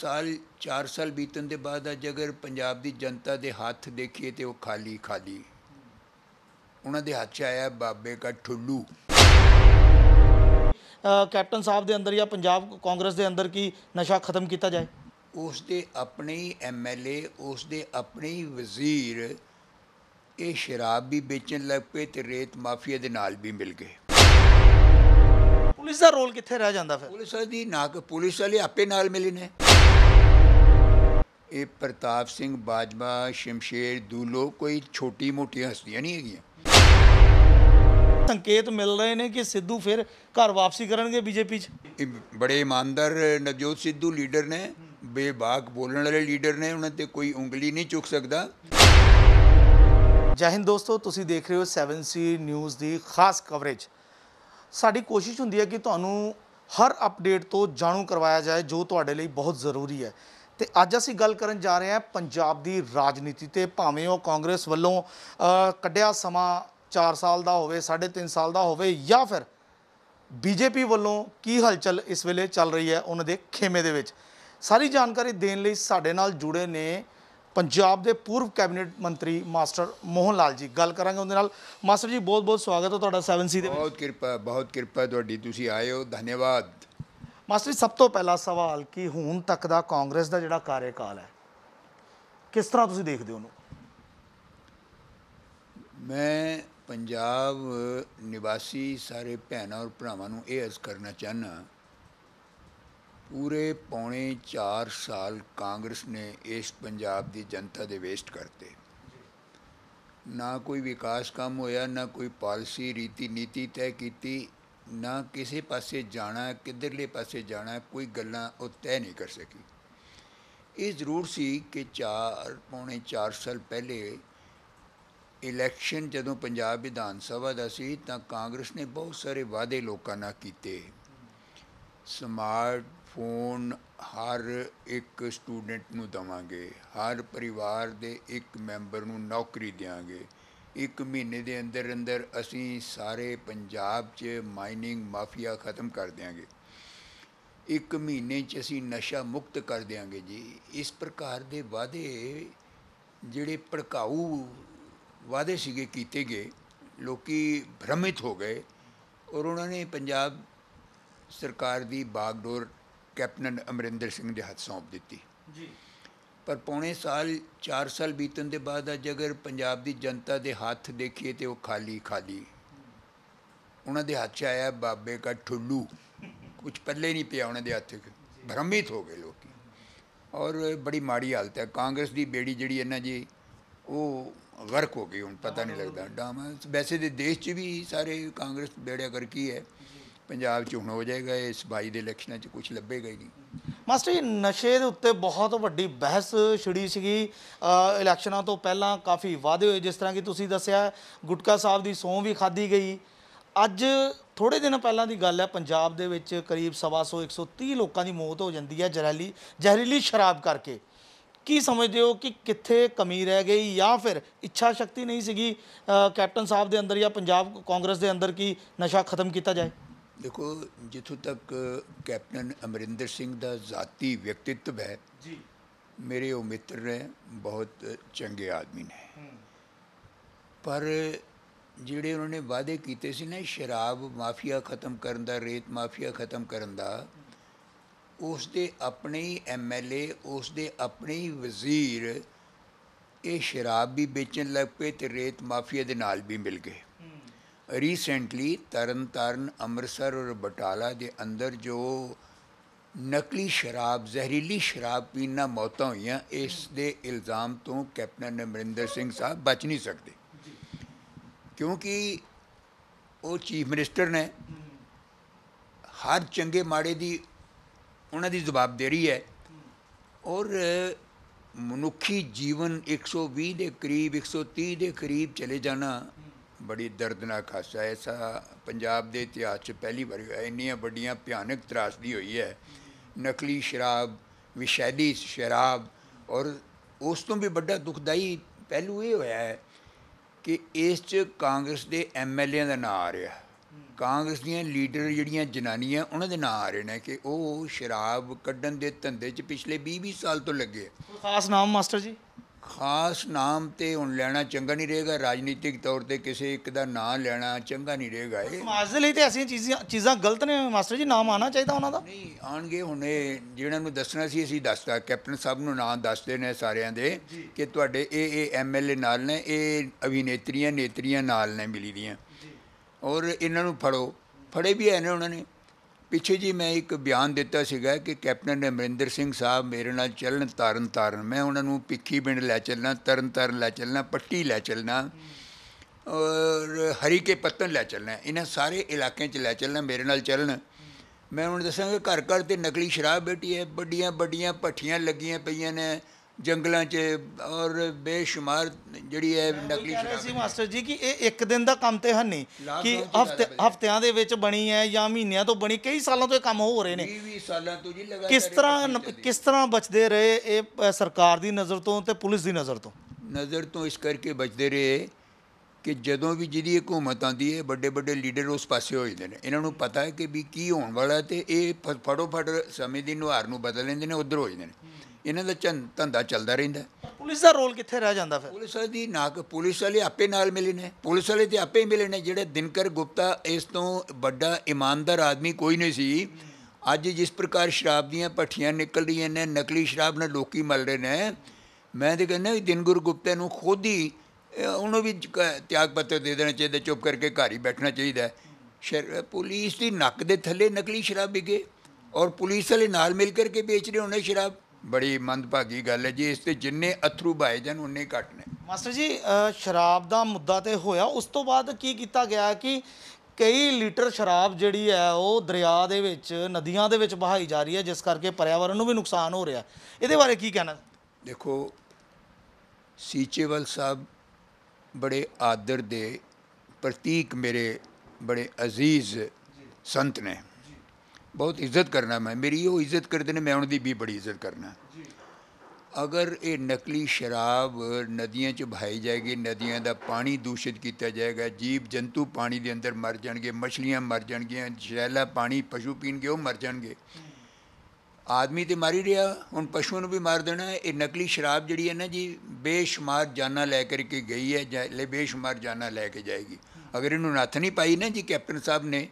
ਸਾਲ 4 ਸਾਲ ਬੀਤਣ ਦੇ ਬਾਅਦ ਅੱਜ ਅਗਰ ਪੰਜਾਬ ਦੀ ਜਨਤਾ ਦੇ ਹੱਥ ਦੇਖੀਏ ਤੇ ਉਹ ਖਾਲੀ ਖਾਲੀ ਉਹਨਾਂ ਦੇ ਹੱਥ 'ਚ ਆਇਆ ਬਾਬੇ ਦਾ ਠੁੱਲੂ ਕੈਪਟਨ ਸਾਹਿਬ ਦੇ ਅੰਦਰ ਜਾਂ ਪੰਜਾਬ ਕਾਂਗਰਸ ਦੇ ਅੰਦਰ ਕੀ ਨਸ਼ਾ ਖਤਮ ਕੀਤਾ ਜਾਏ ਉਸ ਦੇ ਆਪਣੇ ਹੀ ਐਮਐਲਏ ਉਸ ਦੇ ਆਪਣੇ ਹੀ ਵਜ਼ੀਰ ਇਹ ਸ਼ਰਾਬ ਵੀ ਵੇਚਣ ਲੱਗ ਪਏ ਤੇ ਰੇਤ ਮਾਫੀਆ ਦੇ ਨਾਲ ਵੀ ਮਿਲ ਗਏ ਪੁਲਿਸ ਦਾ ਰੋਲ ਕਿੱਥੇ ਰਹਿ ਜਾਂਦਾ ਫਿਰ ਪੁਲਿਸ ਦੀ ਨਾ ਪੁਲਿਸ ਵਾਲੇ ਆਪੇ ਨਾਲ ਮਿਲੇ ਨੇ ਇਹ ਪ੍ਰਤਾਪ ਸਿੰਘ ਬਾਜਵਾ ਸ਼ਮਸ਼ੇਰ ਦੂਲੋ ਕੋਈ ਛੋਟੀ ਮੋਟੀ ਹਸਤੀਆਂ ਨਹੀਂ ਹੈਗੀਆਂ ਸੰਕੇਤ ਮਿਲ ਰਹੇ ਨੇ ਕਿ ਸਿੱਧੂ ਫਿਰ ਘਰ ਵਾਪਸੀ ਕਰਨਗੇ ਬੀਜੇਪੀ 'ਚ ਬੜੇ ਇਮਾਨਦਾਰ ਨਵਜੋਤ ਸਿੱਧੂ ਲੀਡਰ ਨੇ ਬੇਬਾਕ ਬੋਲਣ ਵਾਲੇ ਲੀਡਰ ਨੇ ਉਹਨਾਂ ਤੇ ਕੋਈ ਉਂਗਲੀ ਨਹੀਂ ਚੁੱਕ ਸਕਦਾ ਜੈ ਦੋਸਤੋ ਤੁਸੀਂ ਦੇਖ ਰਹੇ ਹੋ 7C ਨਿਊਜ਼ ਦੀ ਖਾਸ ਕਵਰੇਜ ਸਾਡੀ ਕੋਸ਼ਿਸ਼ ਹੁੰਦੀ ਹੈ ਕਿ ਤੁਹਾਨੂੰ ਹਰ ਅਪਡੇਟ ਤੋਂ ਜਾਣੂ ਕਰਵਾਇਆ ਜਾਏ ਜੋ ਤੁਹਾਡੇ ਲਈ ਬਹੁਤ ਜ਼ਰੂਰੀ ਹੈ ਤੇ ਅੱਜ ਅਸੀਂ ਗੱਲ ਕਰਨ ਜਾ ਰਹੇ ਹਾਂ ਪੰਜਾਬ ਦੀ ਰਾਜਨੀਤੀ ਤੇ ਭਾਵੇਂ ਉਹ ਕਾਂਗਰਸ ਵੱਲੋਂ ਕੱਢਿਆ ਸਮਾਂ 4 ਸਾਲ ਦਾ ਹੋਵੇ 3.5 ਸਾਲ ਦਾ ਹੋਵੇ ਜਾਂ ਫਿਰ ਬੀਜੇਪੀ ਵੱਲੋਂ ਕੀ ਹਲਚਲ ਇਸ ਵੇਲੇ ਚੱਲ ਰਹੀ ਹੈ ਉਹਨਾਂ ਦੇ ਖੇਮੇ ਦੇ ਵਿੱਚ ਸਾਰੀ ਜਾਣਕਾਰੀ ਦੇਣ ਲਈ ਸਾਡੇ ਨਾਲ ਜੁੜੇ ਨੇ ਪੰਜਾਬ ਦੇ ਪੂਰਵ ਕੈਬਨਿਟ ਮੰਤਰੀ ਮਾਸਟਰ ਮੋਹਨ ਲਾਲ ਜੀ ਗੱਲ ਕਰਾਂਗੇ ਉਹਦੇ ਨਾਲ ਮਾਸਟਰ ਜੀ ਬਹੁਤ ਬਹੁਤ ਸਵਾਗਤ ਹੈ ਤੁਹਾਡਾ 7C ਦੇ ਵਿੱਚ ਬਹੁਤ ਕਿਰਪਾ ਬਹੁਤ ਕਿਰਪਾ ਤੁਹਾਡੀ ਤੁਸੀਂ ਆਏ ਹੋ ਧੰਨਵਾਦ ਮਾਸਟਰ ਜੀ ਸਭ ਤੋਂ ਪਹਿਲਾ ਸਵਾਲ ਕਿ ਹੁਣ ਤੱਕ ਦਾ ਕਾਂਗਰਸ ਦਾ ਜਿਹੜਾ ਕਾਰਜਕਾਲ ਹੈ ਕਿਸ ਤਰ੍ਹਾਂ ਤੁਸੀਂ ਦੇਖਦੇ ਹੋ ਉਹਨੂੰ ਮੈਂ ਪੰਜਾਬ ਨਿਵਾਸੀ ਸਾਰੇ ਭੈਣਾਂ ਔਰ ਭਰਾਵਾਂ ਨੂੰ ਇਹ ਅਰਜ਼ ਕਰਨਾ ਚਾਹਨਾ ਪੂਰੇ ਪੌਣੇ 4 ਸਾਲ ਕਾਂਗਰਸ ਨੇ ਇਸ ਪੰਜਾਬ ਦੀ ਜਨਤਾ ਦੇ ਵੇਸਟ ਕਰਤੇ ਨਾ ਕੋਈ ਵਿਕਾਸ ਕੰਮ ਹੋਇਆ ਨਾ ਕੋਈ ਪਾਲਿਸੀ ਰੀਤੀ ਨੀਤੀ ਤੈ ਕੀਤੀ ਨਾ ਕਿਸੇ ਪਾਸੇ ਜਾਣਾ ਕਿੱਧਰਲੇ ਪਾਸੇ ਜਾਣਾ ਕੋਈ ਗੱਲਾਂ ਉਹ ਤੈ ਨਹੀਂ ਕਰ ਸਕੀ ਇਹ ਜ਼ਰੂਰ ਸੀ ਕਿ 4 ਪੌਣੇ 4 ਸਾਲ ਪਹਿਲੇ ਇਲੈਕਸ਼ਨ ਜਦੋਂ ਪੰਜਾਬ ਵਿਧਾਨ ਸਭਾ ਦਾ ਸੀ ਤਾਂ ਕਾਂਗਰਸ ਨੇ ਬਹੁਤ ਸਾਰੇ ਵਾਅਦੇ ਲੋਕਾਂ ਨਾਲ ਕੀਤੇ ਫੋਨ ਹਰ ਇੱਕ ਸਟੂਡੈਂਟ ਨੂੰ ਦਵਾਂਗੇ ਹਰ ਪਰਿਵਾਰ ਦੇ ਇੱਕ ਮੈਂਬਰ ਨੂੰ ਨੌਕਰੀ ਦੇਵਾਂਗੇ ਇੱਕ ਮਹੀਨੇ ਦੇ ਅੰਦਰ ਅੰਦਰ ਅਸੀਂ ਸਾਰੇ ਪੰਜਾਬ 'ਚ ਮਾਈਨਿੰਗ ਮਾਫੀਆ ਖਤਮ ਕਰ ਦੇਾਂਗੇ ਇੱਕ ਮਹੀਨੇ 'ਚ ਅਸੀਂ ਨਸ਼ਾ ਮੁਕਤ ਕਰ ਦੇਾਂਗੇ ਜੀ ਇਸ ਪ੍ਰਕਾਰ ਦੇ ਵਾਅਦੇ ਜਿਹੜੇ ਭੜਕਾਊ ਵਾਅਦੇ ਸੀਗੇ ਕੀਤੇ ਗਏ ਲੋਕੀ ਭ੍ਰਮਿਤ ਹੋ ਗਏ ਔਰ ਉਹਨਾਂ ਨੇ ਪੰਜਾਬ ਸਰਕਾਰ ਦੀ ਬਾਗਡੋਰ ਕੈਪਟਨ ਅਮਰਿੰਦਰ ਸਿੰਘ ਦੇ ਹੱਥ ਸੌਂਪ ਦਿੱਤੀ ਜੀ ਪਰ ਪੌਣੇ ਸਾਲ 4 ਸਾਲ ਬੀਤਣ ਦੇ ਬਾਅਦ ਅੱਜ ਅਗਰ ਪੰਜਾਬ ਦੀ ਜਨਤਾ ਦੇ ਹੱਥ ਦੇਖੀਏ ਤੇ ਉਹ ਖਾਲੀ ਖਾਲੀ ਉਹਨਾਂ ਦੇ ਹੱਥ 'ਚ ਆਇਆ ਬਾਬੇ ਦਾ ਠੁੱਲੂ ਕੁਝ ਪੱਲੇ ਨਹੀਂ ਪਿਆ ਉਹਨਾਂ ਦੇ ਹੱਥ 'ਚ ਭ੍ਰਮਿਤ ਹੋ ਗਏ ਲੋਕੀ ਔਰ ਬੜੀ ਮਾੜੀ ਹਾਲਤ ਹੈ ਕਾਂਗਰਸ ਦੀ ਬੇੜੀ ਜਿਹੜੀ ਇਹਨਾਂ ਜੀ ਉਹ ਗਰਕ ਹੋ ਗਈ ਹੁਣ ਪਤਾ ਨਹੀਂ ਲੱਗਦਾ ਡਾਮਾ ਵੈਸੇ ਦੇ ਦੇਸ਼ 'ਚ ਵੀ ਸਾਰੇ ਕਾਂਗਰਸ ਬੇੜਿਆ ਕਰਕੀ ਹੈ ਪੰਜਾਬ 'ਚ ਹੁਣ ਹੋ ਜਾਏਗਾ ਇਸ ਬਾਈ ਦੇ ਇਲੈਕਸ਼ਨਾਂ 'ਚ ਕੁਝ ਲੱਭੇਗਾ ਹੀ ਨਹੀਂ ਮਾਸਟਰ ਜੀ ਨਸ਼ੇ ਦੇ ਉੱਤੇ ਬਹੁਤ ਵੱਡੀ ਬਹਿਸ ਛਿੜੀ ਸੀਗੀ ਇਲੈਕਸ਼ਨਾਂ ਤੋਂ ਪਹਿਲਾਂ ਕਾਫੀ ਵਾਅਦੇ ਹੋਏ ਜਿਸ ਤਰ੍ਹਾਂ ਕਿ ਤੁਸੀਂ ਦੱਸਿਆ ਗੁਟਕਾ ਸਾਹਿਬ ਦੀ ਸੌਂ ਵੀ ਖਾਦੀ ਗਈ ਅੱਜ ਥੋੜੇ ਦਿਨ ਪਹਿਲਾਂ ਦੀ ਗੱਲ ਹੈ ਪੰਜਾਬ ਦੇ ਵਿੱਚ ਕਰੀਬ 125 130 ਲੋਕਾਂ ਦੀ ਮੌਤ ਹੋ ਜਾਂਦੀ ਹੈ ਜ਼ਹਿਰੀਲੀ ਜ਼ਹਿਰੀਲੀ ਸ਼ਰਾਬ ਕਰਕੇ ਕੀ ਸਮਝਦੇ ਹੋ ਕਿ ਕਿੱਥੇ ਕਮੀ ਰਹਿ ਗਈ ਜਾਂ ਫਿਰ ਇੱਛਾ ਸ਼ਕਤੀ ਨਹੀਂ ਸੀਗੀ ਕੈਪਟਨ ਸਾਹਿਬ ਦੇ ਅੰਦਰ ਜਾਂ ਪੰਜਾਬ ਕਾਂਗਰਸ ਦੇ ਅੰਦਰ ਕੀ ਨਸ਼ਾ ਖਤਮ ਕੀਤਾ ਜਾਏ ਦੇਖੋ ਜਿੱਥੋਂ ਤੱਕ ਕੈਪਟਨ ਅਮਰਿੰਦਰ ਸਿੰਘ ਦਾ ذاتی ਵਿਅਕਤੀਤਵ ਹੈ ਜੀ ਮੇਰੇ ਉਹ ਮਿੱਤਰ ਨੇ ਬਹੁਤ ਚੰਗੇ ਆਦਮੀ ਨੇ ਪਰ ਜਿਹੜੇ ਉਹਨਾਂ ਨੇ ਵਾਅਦੇ ਕੀਤੇ ਸੀ ਨਾ ਸ਼ਰਾਬ ਮਾਫੀਆ ਖਤਮ ਕਰਨ ਦਾ ਰੇਤ ਮਾਫੀਆ ਖਤਮ ਕਰਨ ਦਾ ਉਸ ਦੇ ਆਪਣੇ ਹੀ ਐਮਐਲਏ ਉਸ ਦੇ ਆਪਣੇ ਹੀ ਵਜ਼ੀਰ ਇਹ ਸ਼ਰਾਬ ਵੀ ਵੇਚਣ ਲੱਗ ਪਏ ਤੇ ਰੇਤ ਮਾਫੀਆ ਦੇ ਨਾਲ ਵੀ ਮਿਲ ਗਏ ਰੀਸੈਂਟਲੀ ਤਰਨਤਾਰਨ ਅੰਮ੍ਰਿਤਸਰ ਔਰ ਬਟਾਲਾ ਦੇ ਅੰਦਰ ਜੋ ਨਕਲੀ ਸ਼ਰਾਬ ਜ਼ਹਿਰੀਲੀ ਸ਼ਰਾਬ ਪੀਣਾ ਮੌਤਾਂ ਹੋਈਆਂ ਇਸ ਦੇ ਇਲਜ਼ਾਮ ਤੋਂ ਕੈਪਟਨ ਅਮਰਿੰਦਰ ਸਿੰਘ ਸਾਹਿਬ ਬਚ ਨਹੀਂ ਸਕਦੇ ਕਿਉਂਕਿ ਉਹ ਚੀਫ ਮਿਨਿਸਟਰ ਨੇ ਹਰ ਚੰਗੇ ਮਾੜੇ ਦੀ ਉਹਨਾਂ ਦੀ ਜਵਾਬਦੇਰੀ ਹੈ ਔਰ ਮਨੁੱਖੀ ਜੀਵਨ 120 ਦੇ ਕਰੀਬ 130 ਦੇ ਕਰੀਬ ਚਲੇ ਜਾਣਾ ਬੜੀ ਦਰਦਨਾਕ ਹਾਸਾ ਐਸਾ ਪੰਜਾਬ ਦੇ ਇਤਿਹਾਸ 'ਚ ਪਹਿਲੀ ਵਾਰ ਹੋਇਆ ਇੰਨੀਆਂ ਵੱਡੀਆਂ ਭਿਆਨਕ ਤਰਾਸਦੀ ਹੋਈ ਹੈ ਨਕਲੀ ਸ਼ਰਾਬ ਵਿਸ਼ੈਲੀ ਸ਼ਰਾਬ ਔਰ ਉਸ ਤੋਂ ਵੀ ਵੱਡਾ ਦੁਖਦਾਈ ਪਹਿਲੂ ਇਹ ਹੋਇਆ ਹੈ ਕਿ ਇਸ 'ਚ ਕਾਂਗਰਸ ਦੇ ਐਮਐਲਏ ਦਾ ਨਾਮ ਆ ਰਿਹਾ ਕਾਂਗਰਸ ਦੀਆਂ ਲੀਡਰ ਜਿਹੜੀਆਂ ਜਨਾਨੀਆਂ ਉਹਨਾਂ ਦੇ ਨਾਮ ਆ ਰਹੇ ਨੇ ਕਿ ਉਹ ਸ਼ਰਾਬ ਕੱਢਣ ਦੇ ਧੰਦੇ 'ਚ ਪਿਛਲੇ 20-20 ਸਾਲ ਤੋਂ ਲੱਗੇ ਖਾਸ ਨਾਮ ਮਾਸਟਰ ਜੀ ਖਾਸ ਨਾਮ ਤੇ ਹੁਣ ਲੈਣਾ ਚੰਗਾ ਨਹੀਂ ਰਹੇਗਾ ਰਾਜਨੀਤਿਕ ਤੌਰ ਤੇ ਕਿਸੇ ਇੱਕ ਦਾ ਨਾਮ ਲੈਣਾ ਚੰਗਾ ਨਹੀਂ ਰਹੇਗਾ ਇਹ ਸਮਾਜ ਦੇ ਲਈ ਤੇ ਅਸੀਂ ਚੀਜ਼ਾਂ ਚੀਜ਼ਾਂ ਗਲਤ ਨੇ ਮਾਸਟਰ ਜੀ ਨਾਮ ਆਣਾ ਚਾਹੀਦਾ ਉਹਨਾਂ ਦਾ ਨਹੀਂ ਆਣਗੇ ਹੁਣ ਇਹ ਜਿਹਨਾਂ ਨੂੰ ਦੱਸਣਾ ਸੀ ਅਸੀਂ ਦੱਸਤਾ ਕੈਪਟਨ ਸਾਹਿਬ ਨੂੰ ਨਾਮ ਦੱਸਦੇ ਨੇ ਸਾਰਿਆਂ ਦੇ ਕਿ ਤੁਹਾਡੇ ਇਹ ਇਹ ਐਮਐਲਏ ਨਾਲ ਨੇ ਇਹ ਅਭਿਨੇਤਰੀਆਂ ਨੇਤਰੀਆਂ ਨਾਲ ਨੇ ਮਿਲੀ ਦੀਆਂ ਔਰ ਇਹਨਾਂ ਨੂੰ ਫੜੋ ਫੜੇ ਵੀ ਐ ਨੇ ਉਹਨਾਂ ਨੇ ਪਿੱਛੇ ਜੀ ਮੈਂ ਇੱਕ ਬਿਆਨ ਦਿੱਤਾ ਸੀਗਾ ਕਿ ਕੈਪਟਨ ਅਮਰਿੰਦਰ ਸਿੰਘ ਸਾਹਿਬ ਮੇਰੇ ਨਾਲ ਚੱਲਣ ਤਰਨ ਤਰਨ ਮੈਂ ਉਹਨਾਂ ਨੂੰ ਪਿੱਖੀ ਪਿੰਡ ਲੈ ਚੱਲਣਾ ਤਰਨ ਤਰਨ ਲੈ ਚੱਲਣਾ ਪੱਟੀ ਲੈ ਚੱਲਣਾ ਔਰ ਹਰੀ ਕੇ ਪੱਤਨ ਲੈ ਚੱਲਣਾ ਇਹਨਾਂ ਸਾਰੇ ਇਲਾਕਿਆਂ 'ਚ ਲੈ ਚੱਲਣਾ ਮੇਰੇ ਨਾਲ ਚੱਲਣ ਮੈਂ ਉਹਨਾਂ ਨੂੰ ਦੱਸਾਂਗਾ ਘਰ ਘਰ ਤੇ ਨਕਲੀ ਸ਼ਰਾਬ ਬੇਟੀ ਹੈ ਵੱਡੀਆਂ ਵੱਡੀਆਂ ਪੱਠੀਆਂ ਲੱਗੀਆਂ ਪਈਆਂ ਨੇ ਜੰਗਲਾਂ 'ਚ ਔਰ ਬੇਸ਼ੁਮਾਰ ਜਿਹੜੀ ਹੈ ਨਕਲੀ ਸ਼ਰਾਬ ਸੀ ਮਾਸਟਰ ਜੀ ਕਿ ਇਹ ਇੱਕ ਦਿਨ ਦਾ ਕੰਮ ਤੇ ਨਹੀਂ ਕਿ ਹਫਤੇ ਹਫਤਿਆਂ ਦੇ ਵਿੱਚ ਬਣੀ ਹੈ ਜਾਂ ਮਹੀਨਿਆਂ ਤੋਂ ਬਣੀ ਕਈ ਸਾਲਾਂ ਤੋਂ ਇਹ ਕੰਮ ਹੋ ਰਹੇ ਨੇ 20 ਸਾਲਾਂ ਤੋਂ ਜੀ ਲਗਾਤਾਰ ਕਿਸ ਤਰ੍ਹਾਂ ਕਿਸ ਤਰ੍ਹਾਂ ਬਚਦੇ ਰਹੇ ਇਹ ਸਰਕਾਰ ਦੀ ਨਜ਼ਰ ਤੋਂ ਤੇ ਪੁਲਿਸ ਦੀ ਨਜ਼ਰ ਤੋਂ ਨਜ਼ਰ ਤੋਂ ਇਸ ਕਰਕੇ ਬਚਦੇ ਰਹੇ ਕਿ ਜਦੋਂ ਵੀ ਜਿਹਦੀ ਹਕੂਮਤ ਆਂਦੀ ਹੈ ਵੱਡੇ ਵੱਡੇ ਲੀਡਰ ਉਸ ਪਾਸੇ ਹੋ ਜਾਂਦੇ ਨੇ ਇਹਨਾਂ ਨੂੰ ਪਤਾ ਹੈ ਕਿ ਵੀ ਕੀ ਹੋਣ ਵਾਲਾ ਤੇ ਇਹ ਫੜੋ ਫੜ ਸਮੇਂ ਦੀ ਨੁਹਾਰ ਨੂੰ ਬਦਲ ਲੈਂਦੇ ਨੇ ਉਧਰ ਹੋ ਜਾਂਦੇ ਨੇ ਇਹਨਾਂ ਦਾ ਚੰ ਧੰਦਾ ਚੱਲਦਾ ਰਹਿੰਦਾ ਪੁਲਿਸ ਦਾ ਰੋਲ ਕਿੱਥੇ ਰਹਿ ਜਾਂਦਾ ਫਿਰ ਪੁਲਿਸ ਦੀ ਨਾ ਪੁਲਿਸ ਵਾਲੇ ਆਪੇ ਨਾਲ ਮਿਲੇ ਨੇ ਪੁਲਿਸ ਵਾਲੇ ਤੇ ਆਪੇ ਮਿਲੇ ਨੇ ਜਿਹੜੇ ਦਿਨਕਰ ਗੁਪਤਾ ਇਸ ਤੋਂ ਵੱਡਾ ਇਮਾਨਦਾਰ ਆਦਮੀ ਕੋਈ ਨਹੀਂ ਸੀ ਅੱਜ ਜਿਸ ਪ੍ਰਕਾਰ ਸ਼ਰਾਬ ਦੀਆਂ ਪੱਠੀਆਂ ਨਿਕਲ ਰਹੀਆਂ ਨੇ ਨਕਲੀ ਸ਼ਰਾਬ ਨਾਲ ਲੋਕੀ ਮਲ ਰਹੇ ਨੇ ਮੈਂ ਤੇ ਕਹਿੰਦਾ ਵੀ ਦਿਨਗੁਰ ਗੁਪਤੇ ਨੂੰ ਖੁਦ ਹੀ ਉਹਨੂੰ ਵੀ ਤਿਆਗ ਪੱਤਰ ਦੇ ਦੇਣਾ ਚਾਹੀਦਾ ਚੁੱਪ ਕਰਕੇ ਘਰ ਹੀ ਬੈਠਣਾ ਚਾਹੀਦਾ ਪੁਲਿਸ ਦੀ ਨੱਕ ਦੇ ਥੱਲੇ ਨਕਲੀ ਸ਼ਰਾਬ ਵਿਕੇ ਔਰ ਪੁਲਿਸ ਵਾਲੇ ਨਾਲ ਮਿਲ ਕੇ ਵੇਚ ਰਹੇ ਹੋਣੇ ਸ਼ਰਾਬ ਬੜੀ ਮੰਦਭਾਗੀ ਗੱਲ ਹੈ ਜੀ ਇਸ ਤੇ ਜਿੰਨੇ ਅਥਰੂ ਭਾਏ ਜਨ ਉਨੇ ਘੱਟ ਨੇ ਮਾਸਟਰ ਜੀ ਸ਼ਰਾਬ ਦਾ ਮੁੱਦਾ ਤੇ ਹੋਇਆ ਉਸ ਤੋਂ ਬਾਅਦ ਕੀ ਕੀਤਾ ਗਿਆ ਕਿ ਕਈ ਲੀਟਰ ਸ਼ਰਾਬ ਜਿਹੜੀ ਹੈ ਉਹ ਦਰਿਆ ਦੇ ਵਿੱਚ ਨਦੀਆਂ ਦੇ ਵਿੱਚ ਬਹਾਈ ਜਾ ਰਹੀ ਹੈ ਜਿਸ ਕਰਕੇ ਪਰਿਆਵਰਣ ਨੂੰ ਵੀ ਨੁਕਸਾਨ ਹੋ ਰਿਹਾ ਇਹਦੇ ਬਾਰੇ ਕੀ ਕਹਿਣਾ ਦੇਖੋ ਸੀਚੇਵਲ ਸਾਹਿਬ ਬੜੇ ਆਦਰ ਦੇ ਪ੍ਰਤੀਕ ਮੇਰੇ ਬੜੇ ਅਜ਼ੀਜ਼ ਸੰਤ ਨੇ ਬਹੁਤ ਇੱਜ਼ਤ ਕਰਨਾ ਮੈਂ ਮੇਰੀ ਉਹ ਇੱਜ਼ਤ ਕਰਦੇ ਨੇ ਮੈਂ ਉਹਨਾਂ ਦੀ ਵੀ ਬੜੀ ਇੱਜ਼ਤ ਕਰਨਾ ਅਗਰ ਇਹ ਨਕਲੀ ਸ਼ਰਾਬ ਨਦੀਆਂ 'ਚ ਭਾਈ ਜਾਏਗੀ ਨਦੀਆਂ ਦਾ ਪਾਣੀ ਦੂਸ਼ਿਤ ਕੀਤਾ ਜਾਏਗਾ ਜੀਵ ਜੰਤੂ ਪਾਣੀ ਦੇ ਅੰਦਰ ਮਰ ਜਾਣਗੇ ਮਛਲੀਆਂ ਮਰ ਜਾਣਗੀਆਂ ਜ਼ਹਿਰੀਲਾ ਪਾਣੀ ਪਸ਼ੂ ਪੀਣਗੇ ਉਹ ਮਰ ਜਾਣਗੇ ਆਦਮੀ ਤੇ ਮਾਰੀ ਰਿਹਾ ਹੁਣ ਪਸ਼ੂ ਨੂੰ ਵੀ ਮਾਰ ਦੇਣਾ ਇਹ ਨਕਲੀ ਸ਼ਰਾਬ ਜਿਹੜੀ ਹੈ ਨਾ ਜੀ ਬੇਸ਼ੁਮਾਰ ਜਾਨਾਂ ਲੈ ਕਰਕੇ ਗਈ ਹੈ ਲੈ ਬੇਸ਼ੁਮਾਰ ਜਾਨਾਂ ਲੈ ਕੇ ਜਾਏਗੀ ਅਗਰ ਇਹਨੂੰ ਨੱਥ ਨਹੀਂ ਪਾਈ ਨਾ ਜੀ ਕੈਪਟਨ ਸਾਹਿਬ ਨੇ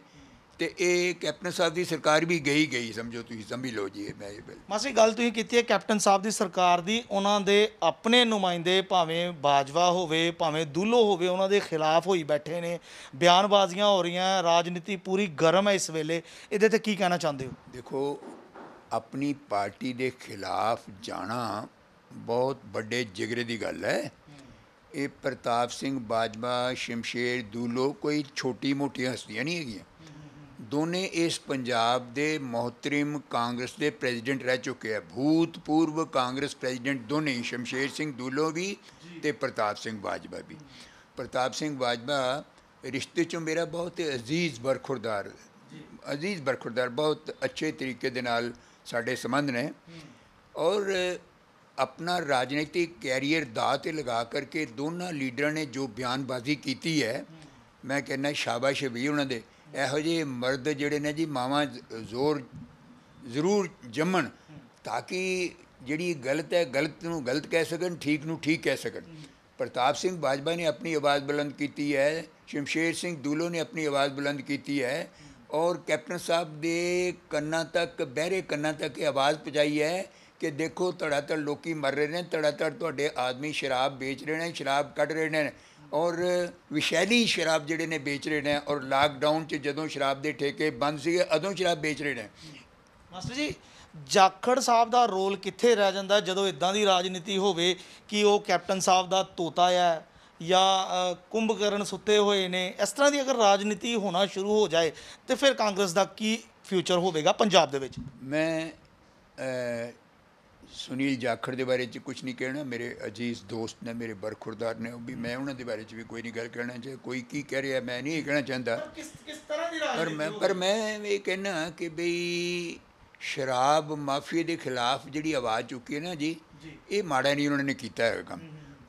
ਤੇ ਇਹ ਕੈਪਟਨ ਸਾਹਿਬ ਦੀ ਸਰਕਾਰ ਵੀ ਗਈ ਗਈ ਸਮਝੋ ਤੁਸੀਂ ਸਮਝ ਲਓ ਜੀ ਮੈਂ ਇਹ ਬਿਲ ਮਾਸੀ ਗੱਲ ਤੁਸੀਂ ਕੀਤੀ ਹੈ ਕੈਪਟਨ ਸਾਹਿਬ ਦੀ ਸਰਕਾਰ ਦੀ ਉਹਨਾਂ ਦੇ ਆਪਣੇ ਨੁਮਾਇੰਦੇ ਭਾਵੇਂ ਬਾਜਵਾ ਹੋਵੇ ਭਾਵੇਂ ਦੁੱਲੋ ਹੋਵੇ ਉਹਨਾਂ ਦੇ ਖਿਲਾਫ ਹੋਈ ਬੈਠੇ ਨੇ ਬਿਆਨਬਾਜ਼ੀਆਂ ਹੋ ਰਹੀਆਂ ਰਾਜਨੀਤੀ ਪੂਰੀ ਗਰਮ ਹੈ ਇਸ ਵੇਲੇ ਇਹਦੇ ਤੇ ਕੀ ਕਹਿਣਾ ਚਾਹੁੰਦੇ ਹੋ ਦੇਖੋ ਆਪਣੀ ਪਾਰਟੀ ਦੇ ਖਿਲਾਫ ਜਾਣਾ ਬਹੁਤ ਵੱਡੇ ਜਿਗਰੇ ਦੀ ਗੱਲ ਹੈ ਇਹ ਪ੍ਰਤਾਪ ਸਿੰਘ ਬਾਜਵਾ ਸ਼ਮਸ਼ੇਰ ਦੂਲੋ ਕੋਈ ਛੋਟੀ ਮੋਟੀ ਹਸਤੀਆਂ ਨਹੀਂ ਹੈਗੀਆਂ ਦੋਨੇ ਇਸ ਪੰਜਾਬ ਦੇ ਮਹਤਰੀਮ ਕਾਂਗਰਸ ਦੇ ਪ੍ਰੈਜ਼ੀਡੈਂਟ ਰਹਿ ਚੁੱਕੇ ਆ ਭੂਤਪੂਰਵ ਕਾਂਗਰਸ ਪ੍ਰੈਜ਼ੀਡੈਂਟ ਦੋਨੇ ਸ਼ਮਸ਼ੇਰ ਸਿੰਘ ਦੂਲੋ ਵੀ ਤੇ ਪ੍ਰਤਾਪ ਸਿੰਘ ਬਾਜਵਾ ਵੀ ਪ੍ਰਤਾਪ ਸਿੰਘ ਬਾਜਵਾ ਰਿਸ਼ਤੇ ਚੋਂ ਮੇਰਾ ਬਹੁਤ ਅਜ਼ੀਜ਼ ਬਰਖੁਰਦਾਰ ਅਜ਼ੀਜ਼ ਬਰਖੁਰਦਾਰ ਬਹੁਤ ਅੱਛੇ ਤਰੀਕੇ ਦੇ ਨਾਲ ਸਾਡੇ ਸੰਬੰਧ ਨੇ ਔਰ ਆਪਣਾ ਰਾਜਨੀਤਿਕ ਕੈਰੀਅਰ ਦਾ ਤੇ ਲਗਾ ਕਰਕੇ ਦੋਨਾਂ ਲੀਡਰਾਂ ਨੇ ਜੋ ਬਿਆਨਬਾਜ਼ੀ ਕੀਤੀ ਹੈ ਮੈਂ ਕਹਿੰਦਾ ਸ਼ਾਬਾਸ਼ ਵੀ ਉਹਨਾਂ ਦੇ ਇਹੋ ਜਿਹੇ ਮਰਦ ਜਿਹੜੇ ਨੇ ਜੀ ਮਾਵਾਂ ਜ਼ੋਰ ਜ਼ਰੂਰ ਜੰਮਣ ਤਾਂ ਕਿ ਜਿਹੜੀ ਗਲਤ ਹੈ ਗਲਤ ਨੂੰ ਗਲਤ ਕਹਿ ਸਕਣ ਠੀਕ ਨੂੰ ਠੀਕ ਕਹਿ ਸਕਣ ਪ੍ਰਤਾਪ ਸਿੰਘ ਬਾਜਵਾ ਨੇ ਆਪਣੀ ਆਵਾਜ਼ ਬੁਲੰਦ ਕੀਤੀ ਹੈ ਸ਼ਮਸ਼ੇਰ ਸਿੰਘ ਦੂਲੋ ਨੇ ਆਪਣੀ ਆਵਾਜ਼ ਬੁਲੰਦ ਕੀਤੀ ਹੈ ਔਰ ਕੈਪਟਨ ਸਾਹਿਬ ਦੇ ਕੰਨਾਂ ਤੱਕ ਬਹਿਰੇ ਕੰਨਾਂ ਤੱਕ ਇਹ ਆਵਾਜ਼ ਪਹੁੰਚਾਈ ਹੈ ਕਿ ਦੇਖੋ ਤੜਾ ਤੜ ਲੋਕੀ ਮਰ ਰਹੇ ਨੇ ਤੜਾ ਤੜ ਤੁਹਾਡੇ ਆਦਮੀ ਸ਼ਰਾਬ ਵੇਚ ਰਹੇ ਨੇ ਸ਼ਰਾਬ ਕੱਢ ਰਹੇ ਨੇ ਔਰ ਵਿਸ਼ੈਲੀ ਸ਼ਰਾਬ ਜਿਹੜੇ ਨੇ ਵੇਚ ਰਹੇ ਨੇ ਔਰ ਲਾਕਡਾਊਨ 'ਚ ਜਦੋਂ ਸ਼ਰਾਬ ਦੇ ਠੇਕੇ ਬੰਦ ਸੀਗੇ ਅਦੋਂ ਸ਼ਰਾਬ ਵੇਚ ਰਹੇ ਨੇ ਮਾਸਟਰ ਜੀ ਜਾਖੜ ਸਾਹਿਬ ਦਾ ਰੋਲ ਕਿੱਥੇ ਰਹਿ ਜਾਂਦਾ ਜਦੋਂ ਇਦਾਂ ਦੀ ਰਾਜਨੀਤੀ ਹੋਵੇ ਕਿ ਉਹ ਕੈਪਟਨ ਸਾਹਿਬ ਦਾ ਤੋਤਾ ਹੈ ਜਾਂ ਕੁੰਭਕਰਨ ਸੁੱਤੇ ਹੋਏ ਨੇ ਇਸ ਤਰ੍ਹਾਂ ਦੀ ਅਗਰ ਰਾਜਨੀਤੀ ਹੋਣਾ ਸ਼ੁਰੂ ਹੋ ਜਾਏ ਤੇ ਫਿਰ ਕਾਂਗਰਸ ਦਾ ਕੀ ਫਿਊਚਰ ਹੋਵੇਗਾ ਪੰਜਾਬ ਦੇ ਵਿੱਚ ਮੈਂ ਸੁਨੀਲ ਜਾਖੜ ਦੇ ਬਾਰੇ 'ਚ ਕੁਝ ਨਹੀਂ ਕਹਿਣਾ ਮੇਰੇ ਅਜੀਜ਼ ਦੋਸਤ ਨੇ ਮੇਰੇ ਬਰਖੁਰਦਾਰ ਨੇ ਉਹ ਵੀ ਮੈਂ ਉਹਨਾਂ ਦੇ ਬਾਰੇ 'ਚ ਵੀ ਕੋਈ ਨਹੀਂ ਗੱਲ ਕਹਿਣਾ ਚਾਹੇ ਕੋਈ ਕੀ ਕਹਿ ਰਿਹਾ ਮੈਂ ਨਹੀਂ ਕਹਿਣਾ ਚਾਹੁੰਦਾ ਪਰ ਮੈਂ ਪਰ ਮੈਂ ਇਹ ਕਹਿਣਾ ਕਿ ਬਈ ਸ਼ਰਾਬ ਮਾਫੀਆ ਦੇ ਖਿਲਾਫ ਜਿਹੜੀ ਆਵਾਜ਼ ਚੁੱਕੀ ਹੈ ਨਾ ਜੀ ਇਹ ਮਾੜਾ ਨਹੀਂ ਉਹਨਾਂ ਨੇ ਕੀਤਾ ਹੈ ਕੰਮ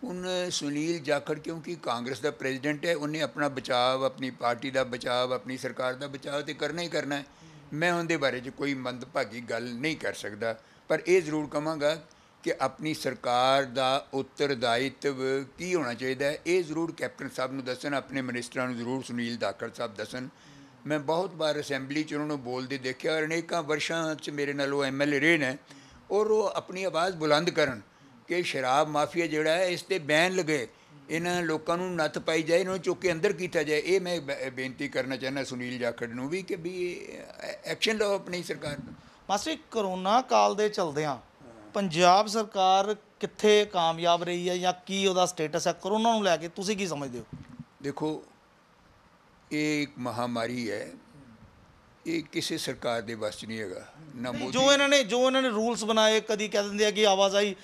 ਉਹਨ ਸੁਨੀਲ ਜਾਖੜ ਕਿਉਂਕਿ ਕਾਂਗਰਸ ਦਾ ਪ੍ਰੈਜ਼ੀਡੈਂਟ ਹੈ ਉਹਨੇ ਆਪਣਾ ਬਚਾਅ ਆਪਣੀ ਪਾਰਟੀ ਦਾ ਬਚਾਅ ਆਪਣੀ ਸਰਕਾਰ ਦਾ ਬਚਾਅ ਤੇ ਕਰਨਾ ਹੀ ਕਰਨਾ ਹੈ ਮੈਂ ਉਹਦੇ ਬਾਰੇ 'ਚ ਕੋਈ ਮੰਦਭਾਗੀ ਗੱਲ ਨਹੀਂ ਕਰ ਸਕਦਾ ਪਰ ਇਹ ਜ਼ਰੂਰ ਕਹਾਂਗਾ ਕਿ ਆਪਣੀ ਸਰਕਾਰ ਦਾ ਉਤਰਦਾਇਤਵ ਕੀ ਹੋਣਾ ਚਾਹੀਦਾ ਹੈ ਇਹ ਜ਼ਰੂਰ ਕੈਪਟਨ ਸਾਹਿਬ ਨੂੰ ਦੱਸਣ ਆਪਣੇ ਮਿਨਿਸਟਰਾਂ ਨੂੰ ਜ਼ਰੂਰ ਸੁਨੀਲ ਦਾਖੜ ਸਾਹਿਬ ਦੱਸਣ ਮੈਂ ਬਹੁਤ ਵਾਰ ਅਸੈਂਬਲੀ 'ਚ ਉਹਨਾਂ ਨੂੰ ਬੋਲਦੇ ਦੇਖਿਆ ਔਰ ਅਨੇਕਾਂ ਵਰਸ਼ਾਂ 'ਚ ਮੇਰੇ ਨਾਲ ਉਹ ਐਮਐਲਏ ਰਹੇ ਨੇ ਔਰ ਉਹ ਆਪਣੀ ਆਵਾਜ਼ ਬੁਲੰਦ ਕਰਨ ਕਿ ਸ਼ਰਾਬ ਮਾਫੀਆ ਜਿਹੜਾ ਹੈ ਇਸ ਤੇ ਬੈਨ ਲਗੇ ਇਹਨਾਂ ਲੋਕਾਂ ਨੂੰ ਨੱਥ ਪਾਈ ਜਾਏ ਇਹਨਾਂ ਨੂੰ ਚੁੱਕ ਕੇ ਅੰਦਰ ਕੀਤਾ ਜਾਏ ਇਹ ਮੈਂ ਬੇਨਤੀ ਕਰਨਾ ਚਾਹੁੰਦਾ ਸੁਨੀਲ ਜਾਖੜ ਨੂੰ ਵੀ ਕਿ ਵੀ ਐਕਸ਼ਨ ਲਓ ਆਪਣੀ ਸਰਕਾਰ ਨੂੰ ਮਾਸੀ ਕਰੋਨਾ ਕਾਲ ਦੇ ਚਲਦਿਆਂ ਪੰਜਾਬ ਸਰਕਾਰ ਕਿੱਥੇ ਕਾਮਯਾਬ ਰਹੀ ਹੈ ਜਾਂ ਕੀ ਉਹਦਾ ਸਟੇਟਸ ਹੈ ਕਰੋਨਾ ਨੂੰ ਲੈ ਕੇ ਤੁਸੀਂ ਕੀ ਸਮਝਦੇ ਹੋ ਦੇਖੋ ਇਹ ਇੱਕ ਮਹਾਮਾਰੀ ਹੈ ਇਹ ਕਿਸੇ ਸਰਕਾਰ ਦੇ ਵਸ 'ਚ ਨਹੀਂ ਹੈਗਾ ਨਾ ਮੋਦੀ ਜੋ ਇਹਨਾਂ ਨੇ ਜੋ ਇਹਨਾਂ ਨੇ ਰੂਲਸ ਬਣਾਏ ਕਦੀ ਕਹਿ ਦਿੰਦੇ ਆ ਕਿ ਆਵਾਜ਼ਾਈ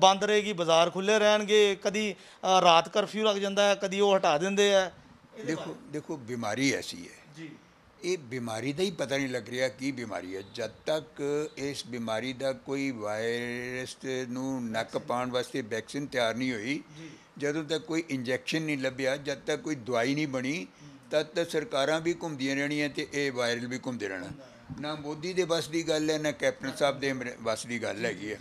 ਬੰਦ ਰਹੇਗੀ ਬਾਜ਼ਾਰ ਖੁੱਲੇ ਰਹਿਣਗੇ ਕਦੀ ਰਾਤ ਕਰਫਿਊ ਲੱਗ ਜਾਂਦਾ ਹੈ ਕਦੀ ਉਹ ਹਟਾ ਦਿੰਦੇ ਆ ਦੇਖੋ ਦੇਖੋ ਬਿਮਾਰੀ ਐਸੀ ਹੈ ਜੀ ਇਹ ਬਿਮਾਰੀ ਦਾ ਹੀ ਪਤਾ ਨਹੀਂ ਲੱਗ ਰਿਹਾ ਕੀ ਬਿਮਾਰੀ ਹੈ ਜਦ ਤੱਕ ਇਸ ਬਿਮਾਰੀ ਦਾ ਕੋਈ ਵਾਇਰਸ ਨੂੰ ਨੱਕ ਪਾਉਣ ਵਾਸਤੇ ਵੈਕਸੀਨ ਤਿਆਰ ਨਹੀਂ ਹੋਈ ਜਦੋਂ ਤੱਕ ਕੋਈ ਇੰਜੈਕਸ਼ਨ ਨਹੀਂ ਲੱਭਿਆ ਜਦ ਤੱਕ ਕੋਈ ਦਵਾਈ ਨਹੀਂ ਬਣੀ ਤਦ ਤੱਕ ਸਰਕਾਰਾਂ ਵੀ ਘੁੰਮਦੀਆਂ ਰਹਿਣੀਆਂ ਤੇ ਇਹ ਵਾਇਰਲ ਵੀ ਘੁੰਮਦੇ ਰਹਿਣਾ ਨਾ ਮੋਦੀ ਦੇ ਬਸ ਦੀ ਗੱਲ ਹੈ ਨਾ ਕੈਪਟਨ ਸਾਹਿਬ ਦੇ ਬਸ ਦੀ ਗੱਲ ਹੈਗੀ ਹੈ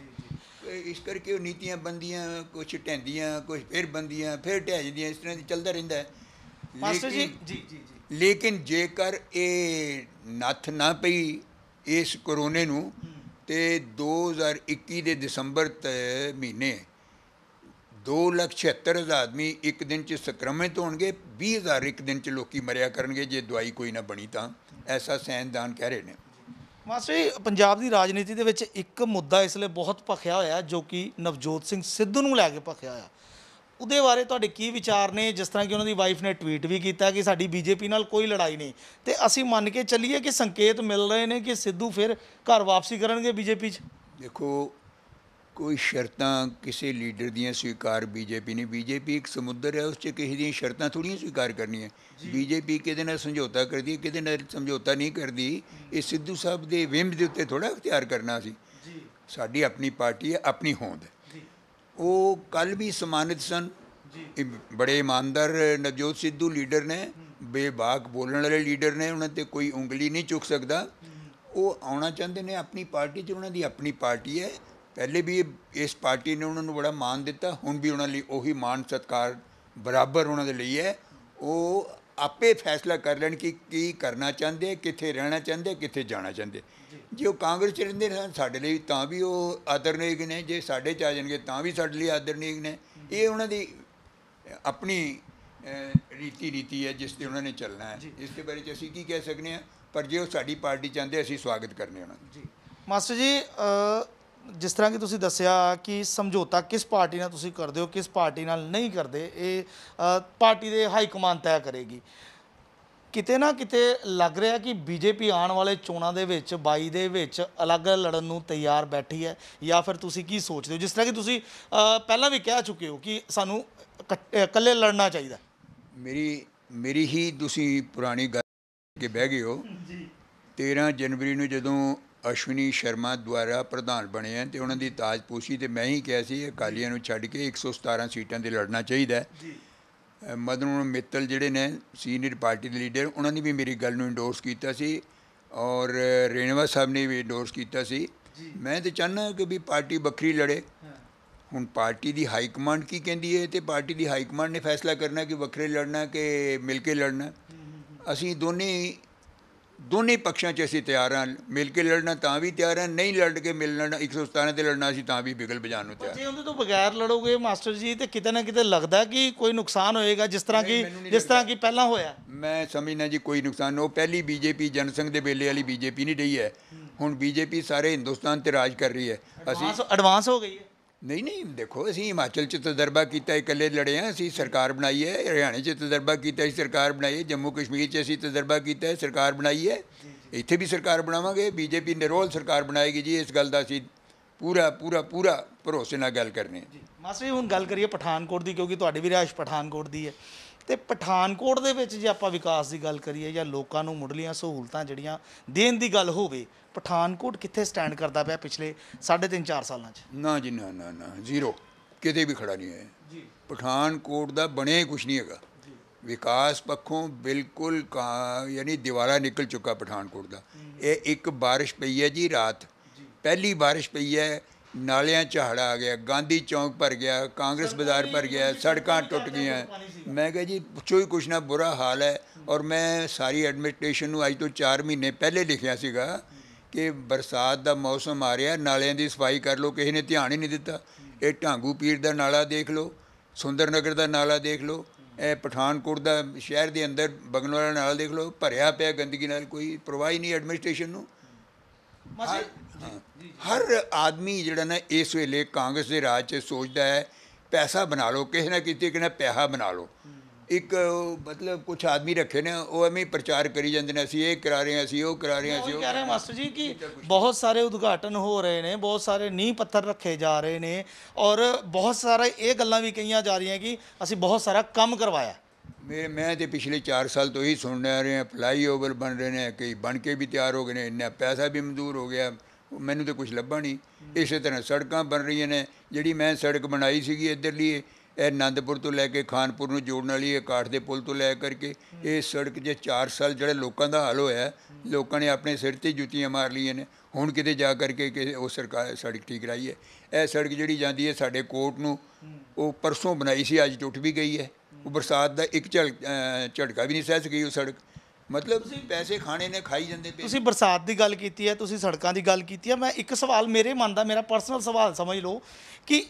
ਇਸ ਕਰਕੇ ਉਹ ਨੀਤੀਆਂ ਬੰਦੀਆਂ ਕੁਝ ਟੈਂਦੀਆਂ ਕੁਝ ਫਿਰ ਬੰਦੀਆਂ ਫਿਰ ਢਹਿ ਜਾਂਦੀਆਂ ਇਸ ਤਰ੍ਹਾਂ ਦੀ ਚੱਲਦਾ ਰਹਿੰਦਾ ਹੈ ਮਾਸਟਰ ਜੀ ਜੀ ਜੀ ਲੇਕਿਨ ਜੇਕਰ ਇਹ ਨੱਥ ਨਾ ਪਈ ਇਸ ਕਰੋਨੇ ਨੂੰ ਤੇ 2021 ਦੇ ਦਸੰਬਰ ਤੇ ਮਹੀਨੇ 276000 ਆਦਮੀ ਇੱਕ ਦਿਨ ਚ ਸੰਕਰਮਿਤ ਹੋਣਗੇ 20000 ਇੱਕ ਦਿਨ ਚ ਲੋਕੀ ਮਰਿਆ ਕਰਨਗੇ ਜੇ ਦਵਾਈ ਕੋਈ ਨਾ ਬਣੀ ਤਾਂ ਐਸਾ ਸੈਨਦਾਨ ਕਹਿ ਰਹੇ ਨੇ ਮਾਸੀ ਪੰਜਾਬ ਦੀ ਰਾਜਨੀਤੀ ਦੇ ਵਿੱਚ ਇੱਕ ਮੁੱਦਾ ਇਸ ਲਈ ਬਹੁਤ ਭਖਿਆ ਹੋਇਆ ਜੋ ਕਿ ਨਵਜੋਤ ਸਿੰਘ ਸਿੱਧੂ ਨੂੰ ਲੈ ਕੇ ਭਖਿਆ ਹੋਇਆ ਉਹਦੇ ਬਾਰੇ ਤੁਹਾਡੇ ਕੀ ਵਿਚਾਰ ਨੇ ਜਿਸ ਤਰ੍ਹਾਂ ਕਿ ਉਹਨਾਂ ਦੀ ਵਾਈਫ ਨੇ ਟਵੀਟ ਵੀ ਕੀਤਾ ਕਿ ਸਾਡੀ ਬੀਜੇਪੀ ਨਾਲ ਕੋਈ ਲੜਾਈ ਨਹੀਂ ਤੇ ਅਸੀਂ ਮੰਨ ਕੇ ਚੱਲੀਏ ਕਿ ਸੰਕੇਤ ਮਿਲ ਰਹੇ ਨੇ ਕਿ ਸਿੱਧੂ ਫਿਰ ਘਰ ਵਾਪਸੀ ਕਰਨਗੇ ਬੀਜੇਪੀ 'ਚ ਦੇਖੋ ਕੋਈ ਸ਼ਰਤਾਂ ਕਿਸੇ ਲੀਡਰ ਦੀਆਂ ਸਵੀਕਾਰ ਬੀਜੇਪੀ ਨੇ ਬੀਜੇਪੀ ਇੱਕ ਸਮੁੰਦਰ ਹੈ ਉਸ 'ਚ ਕਿਸੇ ਦੀਆਂ ਸ਼ਰਤਾਂ ਥੋੜੀਆਂ ਸਵੀਕਾਰ ਕਰਨੀਆਂ ਬੀਜੇਪੀ ਕਿਹਦੇ ਨਾਲ ਸਮਝੌਤਾ ਕਰਦੀ ਹੈ ਕਿਹਦੇ ਨਾਲ ਸਮਝੌਤਾ ਨਹੀਂ ਕਰਦੀ ਇਹ ਸਿੱਧੂ ਸਾਹਿਬ ਦੇ ਵਿੰਬ ਦੇ ਉੱਤੇ ਥੋੜਾ ਅਖਤਿਆਰ ਕਰਨਾ ਸੀ ਸਾਡੀ ਆਪਣੀ ਪਾਰਟੀ ਹੈ ਆਪਣੀ ਹੋਂਦ ਹੈ ਉਹ ਕੱਲ ਵੀ ਸਨਮਾਨਿਤ ਸਨ ਜੀ ਬੜੇ ਇਮਾਨਦਾਰ ਨਵਜੋਤ ਸਿੱਧੂ ਲੀਡਰ ਨੇ ਬੇਬਾਕ ਬੋਲਣ ਵਾਲੇ ਲੀਡਰ ਨੇ ਉਹਨਾਂ ਤੇ ਕੋਈ ਉਂਗਲੀ ਨਹੀਂ ਚੁੱਕ ਸਕਦਾ ਉਹ ਆਉਣਾ ਚਾਹੁੰਦੇ ਨੇ ਆਪਣੀ ਪਾਰਟੀ 'ਚ ਉਹਨਾਂ ਦੀ ਆਪਣੀ ਪਾਰਟੀ ਹੈ ਪਹਿਲੇ ਵੀ ਇਸ ਪਾਰਟੀ ਨੇ ਉਹਨਾਂ ਨੂੰ ਬੜਾ ਮਾਣ ਦਿੱਤਾ ਹੁਣ ਵੀ ਉਹਨਾਂ ਲਈ ਉਹੀ ਮਾਣ ਸਤਕਾਰ ਬਰਾਬਰ ਉਹਨਾਂ ਦੇ ਲਈ ਹੈ ਉਹ ਆਪੇ ਫੈਸਲਾ ਕਰ ਲੈਣ ਕਿ ਕੀ ਕਰਨਾ ਚਾਹੁੰਦੇ ਕਿੱਥੇ ਰਹਿਣਾ ਚਾਹੁੰਦੇ ਕਿੱਥੇ ਜਾਣਾ ਚਾਹੁੰਦੇ ਜੇ ਉਹ ਕਾਂਗਰਸ ਚ ਰਹਿੰਦੇ ਨੇ ਸਾਡੇ ਲਈ ਤਾਂ ਵੀ ਉਹ ਆਦਰਨੀਕ ਨੇ ਜੇ ਸਾਡੇ ਚ ਆ ਜਾਣਗੇ ਤਾਂ ਵੀ ਸਾਡੇ ਲਈ ਆਦਰਨੀਕ ਨੇ ਇਹ ਉਹਨਾਂ ਦੀ ਆਪਣੀ ਰੀਤੀ ਰੀਤੀ ਹੈ ਜਿਸ ਤੇ ਉਹਨਾਂ ਨੇ ਚੱਲਣਾ ਹੈ ਇਸ ਦੇ ਬਾਰੇ ਚ ਅਸੀਂ ਕੀ ਕਹਿ ਸਕਨੇ ਆ ਪਰ ਜੇ ਉਹ ਸਾਡੀ ਪਾਰਟੀ ਚਾਹੁੰਦੇ ਅਸੀਂ ਸਵਾਗਤ ਕਰਨੇ ਉਹਨਾਂ ਦਾ ਜੀ ਮਾਸਟਰ ਜੀ ਜਿਸ ਤਰ੍ਹਾਂ ਕਿ ਤੁਸੀਂ ਦੱਸਿਆ ਕਿ ਸਮਝੌਤਾ ਕਿਸ ਪਾਰਟੀ ਨਾਲ ਤੁਸੀਂ ਕਰਦੇ ਹੋ ਕਿਸ ਪਾਰਟੀ ਨਾਲ ਨਹੀਂ ਕਰਦੇ ਇਹ ਪਾਰਟੀ ਦੇ ਹਾਈ ਕਮਾਂਡ ਤੈਅ ਕਰੇਗੀ ਕਿਤੇ ਨਾ ਕਿਤੇ ਲੱਗ ਰਿਹਾ ਕਿ ਬੀਜੇਪੀ ਆਉਣ ਵਾਲੇ ਚੋਣਾਂ ਦੇ ਵਿੱਚ 22 ਦੇ ਵਿੱਚ ਅਲੱਗ ਲੜਨ ਨੂੰ ਤਿਆਰ ਬੈਠੀ ਹੈ ਜਾਂ ਫਿਰ ਤੁਸੀਂ ਕੀ ਸੋਚਦੇ ਹੋ ਜਿਸ ਤਰ੍ਹਾਂ ਕਿ ਤੁਸੀਂ ਪਹਿਲਾਂ ਵੀ ਕਹਿ ਚੁੱਕੇ ਹੋ ਕਿ ਸਾਨੂੰ ਇਕੱਲੇ ਲੜਨਾ ਚਾਹੀਦਾ ਮੇਰੀ ਮੇਰੀ ਹੀ ਤੁਸੀਂ ਪੁਰਾਣੀ ਗੱਲ ਕੇ ਬਹਿ ਗਏ ਹੋ ਜੀ 13 ਜਨਵਰੀ ਨੂੰ ਜਦੋਂ ਅਸ਼ਵਨੀ ਸ਼ਰਮਾ ਦੁਆਰਾ ਪ੍ਰਧਾਨ ਬਣੇ ਹਨ ਤੇ ਉਹਨਾਂ ਦੀ ਤਾਜਪੋਸ਼ੀ ਤੇ ਮੈਂ ਹੀ ਕਿਹਾ ਸੀ ਅਕਾਲੀਆਂ ਨੂੰ ਛੱਡ ਕੇ 117 ਸੀਟਾਂ ਤੇ ਲੜਨਾ ਚਾਹੀਦਾ ਜੀ ਮਦਨ ਮਿੱਤਲ ਜਿਹੜੇ ਨੇ ਸੀਨੀਅਰ ਪਾਰਟੀ ਦੇ ਲੀਡਰ ਉਹਨਾਂ ਨੇ ਵੀ ਮੇਰੀ ਗੱਲ ਨੂੰ ਇੰਡੋਰਸ ਕੀਤਾ ਸੀ ਔਰ ਰੇਣਵਾ ਸਾਹਿਬ ਨੇ ਵੀ ਇੰਡੋਰਸ ਕੀਤਾ ਸੀ ਮੈਂ ਤੇ ਚਾਹਨਾ ਕਿ ਵੀ ਪਾਰਟੀ ਬੱਕਰੀ ਲੜੇ ਹੁਣ ਪਾਰਟੀ ਦੀ ਹਾਈ ਕਮਾਂਡ ਕੀ ਕਹਿੰਦੀ ਹੈ ਤੇ ਪਾਰਟੀ ਦੀ ਹਾਈ ਕਮਾਂਡ ਨੇ ਫੈਸਲਾ ਕਰਨਾ ਕਿ ਵੱਖਰੇ ਲੜਨਾ ਕਿ ਮਿਲ ਕੇ ਲੜਨਾ ਅਸੀਂ ਦੋਨੇ ਦੋਨੇ ਪੱਖਾਂ 'ਚ ਅਸੀਂ ਤਿਆਰ ਹਾਂ ਮਿਲ ਕੇ ਲੜਨਾ ਤਾਂ ਵੀ ਤਿਆਰ ਹਾਂ ਨਹੀਂ ਲੜ ਕੇ ਮਿਲਣਾ 117 ਤੇ ਲੜਨਾ ਅਸੀਂ ਤਾਂ ਵੀ ਬਿਗਲ ਵਜਾਣ ਨੂੰ ਤਿਆਰ ਜੇ ਉਹਦੇ ਤੋਂ ਬਗੈਰ ਲੜੋਗੇ ਮਾਸਟਰ ਜੀ ਤੇ ਕਿਤੇ ਨਾ ਕਿਤੇ ਲੱਗਦਾ ਕਿ ਕੋਈ ਨੁਕਸਾਨ ਹੋਏਗਾ ਜਿਸ ਤਰ੍ਹਾਂ ਕਿ ਜਿਸ ਤਰ੍ਹਾਂ ਕਿ ਪਹਿਲਾਂ ਹੋਇਆ ਮੈਂ ਸਮਝਣਾ ਜੀ ਕੋਈ ਨੁਕਸਾਨ ਉਹ ਪਹਿਲੀ ਬੀਜੇਪੀ ਜਨਸੰਘ ਦੇ ਵੇਲੇ ਵਾਲੀ ਬੀਜੇਪੀ ਨਹੀਂ ਰਹੀ ਹੈ ਹੁਣ ਬੀਜੇਪੀ ਸਾਰੇ ਹਿੰਦੁਸਤਾਨ ਤੇ ਰਾਜ ਕਰ ਰਹੀ ਹੈ ਅਸੀਂ ਐਡਵਾਂਸ ਹੋ ਗਈ ਹੈ ਨਹੀਂ ਨਹੀਂ ਦੇਖੋ ਅਸੀਂ ਹਿਮਾਚਲ 'ਚ ਤਜਰਬਾ ਕੀਤਾ ਇਕੱਲੇ ਲੜੇ ਆ ਅਸੀਂ ਸਰਕਾਰ ਬਣਾਈ ਹੈ ਹਰਿਆਣੇ 'ਚ ਤਜਰਬਾ ਕੀਤਾ ਅਸੀਂ ਸਰਕਾਰ ਬਣਾਈ ਹੈ ਜੰਮੂ ਕਸ਼ਮੀਰ 'ਚ ਅਸੀਂ ਤਜਰਬਾ ਕੀਤਾ ਹੈ ਸਰਕਾਰ ਬਣਾਈ ਹੈ ਇੱਥੇ ਵੀ ਸਰਕਾਰ ਬਣਾਵਾਂਗੇ ਬੀਜੇਪੀ ਨਿਰੋਲ ਸਰਕਾਰ ਬਣਾਏਗੀ ਜੀ ਇਸ ਗੱਲ ਦਾ ਅਸੀਂ ਪੂਰਾ ਪੂਰਾ ਪੂਰਾ ਭਰੋਸੇ ਨਾਲ ਗੱਲ ਕਰਨੀ ਹੈ ਜੀ ਮਾਸਟਰ ਜੀ ਹੁਣ ਗੱਲ ਕਰੀਏ ਪਠਾਨਕੋਟ ਦੀ ਕਿਉਂਕਿ ਤੁਹਾਡੀ ਵੀ ਰਾਜ ਪਠਾਨਕੋਟ ਦੀ ਹੈ ਤੇ ਪਠਾਨਕੋਟ ਦੇ ਵਿੱਚ ਜੇ ਆਪਾਂ ਵਿਕਾਸ ਦੀ ਗੱਲ ਕਰੀਏ ਜਾਂ ਲੋਕਾਂ ਨੂੰ ਮੁੱਢਲੀਆਂ ਸਹੂਲਤਾਂ ਜਿਹੜੀਆਂ ਦੇਣ ਦੀ ਗੱਲ ਹੋਵੇ ਪਠਾਨਕੋਟ ਕਿੱਥੇ ਸਟੈਂਡ ਕਰਦਾ ਪਿਆ ਪਿਛਲੇ 3.5-4 ਸਾਲਾਂ 'ਚ ਨਾ ਜੀ ਨਾ ਨਾ ਨਾ ਜ਼ੀਰੋ ਕਿਤੇ ਵੀ ਖੜਾ ਨਹੀਂ ਹੈ ਜੀ ਪਠਾਨਕੋਟ ਦਾ ਬਣਿਆ ਹੀ ਕੁਝ ਨਹੀਂ ਹੈਗਾ ਵਿਕਾਸ ਪੱਖੋਂ ਬਿਲਕੁਲ ਯਾਨੀ ਦੀਵਾਰਾ ਨਿਕਲ ਚੁੱਕਾ ਪਠਾਨਕੋਟ ਦਾ ਇਹ ਇੱਕ بارش ਪਈ ਹੈ ਜੀ ਰਾਤ ਪਹਿਲੀ بارش ਪਈ ਹੈ ਨਾਲਿਆਂ ਝਾੜਾ ਆ ਗਿਆ ਗਾਂਧੀ ਚੌਂਕ ਭਰ ਗਿਆ ਕਾਂਗਰਸ ਬਾਜ਼ਾਰ ਭਰ ਗਿਆ ਸੜਕਾਂ ਟੁੱਟ ਗਈਆਂ ਮੈਂ ਕਿਹਾ ਜੀ ਪੁੱਛੋ ਹੀ ਕੁਛ ਨਾ ਬੁਰਾ ਹਾਲ ਹੈ ਔਰ ਮੈਂ ਸਾਰੀ ਐਡਮਿਨਿਸਟ੍ਰੇਸ਼ਨ ਨੂੰ ਅੱਜ ਤੋਂ 4 ਮਹੀਨੇ ਪਹਿਲੇ ਲਿਖਿਆ ਸੀਗਾ ਕਿ ਬਰਸਾਤ ਦਾ ਮੌਸਮ ਆ ਰਿਹਾ ਨਾਲਿਆਂ ਦੀ ਸਫਾਈ ਕਰ ਲਓ ਕਿਸੇ ਨੇ ਧਿਆਨ ਹੀ ਨਹੀਂ ਦਿੱਤਾ ਇਹ ਢਾਂਗੂ ਪੀਰ ਦਾ ਨਾਲਾ ਦੇਖ ਲਓ ਸੁੰਦਰ ਨਗਰ ਦਾ ਨਾਲਾ ਦੇਖ ਲਓ ਇਹ ਪਠਾਨਕੋਟ ਦਾ ਸ਼ਹਿਰ ਦੇ ਅੰਦਰ ਬਗਨੋਲਾ ਨਾਲਾ ਦੇਖ ਲਓ ਭਰਿਆ ਪਿਆ ਗੰਦਗੀ ਨਾਲ ਕੋਈ ਪ੍ਰਵਾਹੀ ਨਹੀਂ ਐਡਮਿਨਿਸਟ੍ਰੇਸ਼ਨ ਨੂੰ ਹਰ ਆਦਮੀ ਜਿਹੜਾ ਨਾ ਇਸ ਵੇਲੇ ਕਾਂਗਰਸ ਦੇ ਰਾਜ 'ਚ ਸੋਚਦਾ ਹੈ ਪੈਸਾ ਬਣਾ ਲਓ ਕਿਸੇ ਨਾ ਕਿਤੇ ਕਿਹਨਾ ਪੈਸਾ ਬਣਾ ਲਓ ਇੱਕ ਮਤਲਬ ਕੁਝ ਆਦਮੀ ਰੱਖੇ ਨੇ ਉਹ ਐਵੇਂ ਪ੍ਰਚਾਰ ਕਰੀ ਜਾਂਦੇ ਨੇ ਅਸੀਂ ਇਹ ਕਰਾ ਰਹੇ ਹਾਂ ਅਸੀਂ ਉਹ ਕਰਾ ਰਹੇ ਹਾਂ ਅਸੀਂ ਉਹ ਕਹਿ ਰਹੇ ਮਾਸਟਰ ਜੀ ਕਿ ਬਹੁਤ ਸਾਰੇ ਉਦਘਾਟਨ ਹੋ ਰਹੇ ਨੇ ਬਹੁਤ ਸਾਰੇ ਨੀਂਹ ਪੱਥਰ ਰੱਖੇ ਜਾ ਰਹੇ ਨੇ ਔਰ ਬਹੁਤ ਸਾਰੇ ਇਹ ਗੱਲਾਂ ਵੀ ਕਹੀਆਂ ਜਾ ਰਹੀਆਂ ਕਿ ਅਸੀਂ ਬਹੁਤ ਸਾਰਾ ਕੰਮ ਕਰਵਾਇਆ ਮੇਰੇ ਮੈਂ ਤੇ ਪਿਛਲੇ 4 ਸਾਲ ਤੋਂ ਹੀ ਸੁਣ ਰਹੇ ਹਾਂ ਫਲਾਈਓਵਰ ਬਣ ਰਹੇ ਨੇ ਕਈ ਬਣ ਕੇ ਵੀ ਤਿਆਰ ਹੋ ਗਏ ਨੇ ਇੰਨਾ ਪੈਸਾ ਵੀ ਮਨਜ਼ੂਰ ਹੋ ਗਿਆ ਮੈਨੂੰ ਤੇ ਕੁਝ ਲੱਭਾ ਨਹੀਂ ਇਸੇ ਤਰ੍ਹਾਂ ਸੜਕਾਂ ਬਣ ਰਹੀਆਂ ਨੇ ਜਿਹੜੀ ਮੈਂ ਸੜਕ ਬਣਾਈ ਸੀਗੀ ਲਈ ਇਹ ਆਨੰਦਪੁਰ ਤੋਂ ਲੈ ਕੇ ਖਾਨਪੁਰ ਨੂੰ ਜੋੜਨ ਵਾਲੀ ਇਹ ਕਾਠ ਦੇ ਪੁਲ ਤੋਂ ਲੈ ਕਰਕੇ ਇਹ ਸੜਕ ਜੇ 4 ਸਾਲ ਜਿਹੜੇ ਲੋਕਾਂ ਦਾ ਹਾਲ ਹੋਇਆ ਲੋਕਾਂ ਨੇ ਆਪਣੇ ਸਿਰ ਤੇ ਜੁੱਤੀਆਂ ਮਾਰ ਲਈਆਂ ਨੇ ਹੁਣ ਕਿਤੇ ਜਾ ਕਰਕੇ ਕਿ ਉਹ ਸਰਕਾਰ ਸੜਕ ਠੀਕ ਕਰਾਈ ਹੈ ਇਹ ਸੜਕ ਜਿਹੜੀ ਜਾਂਦੀ ਹੈ ਸਾਡੇ ਕੋਟ ਨੂੰ ਉਹ ਪਰਸੋਂ ਬਣਾਈ ਸੀ ਅੱਜ ਟੁੱਟ ਵੀ ਗਈ ਹੈ ਉਹ ਬਰਸਾਤ ਦਾ ਇੱਕ ਝਟਕਾ ਵੀ ਨਹੀਂ ਸਹਿ ਸਕੀ ਉਹ ਸੜਕ ਮਤਲਬ ਤੁਸੀਂ ਪੈਸੇ ਖਾਣੇ ਨੇ ਖਾਈ ਜਾਂਦੇ ਪਏ ਤੁਸੀਂ ਬਰਸਾਤ ਦੀ ਗੱਲ ਕੀਤੀ ਹੈ ਤੁਸੀਂ ਸੜਕਾਂ ਦੀ ਗੱਲ ਕੀਤੀ ਹੈ ਮੈਂ ਇੱਕ ਸਵਾਲ ਮੇਰੇ ਮਨ ਦਾ ਮੇਰਾ ਪਰਸਨਲ ਸਵਾਲ ਸਮਝ ਲਓ ਕਿ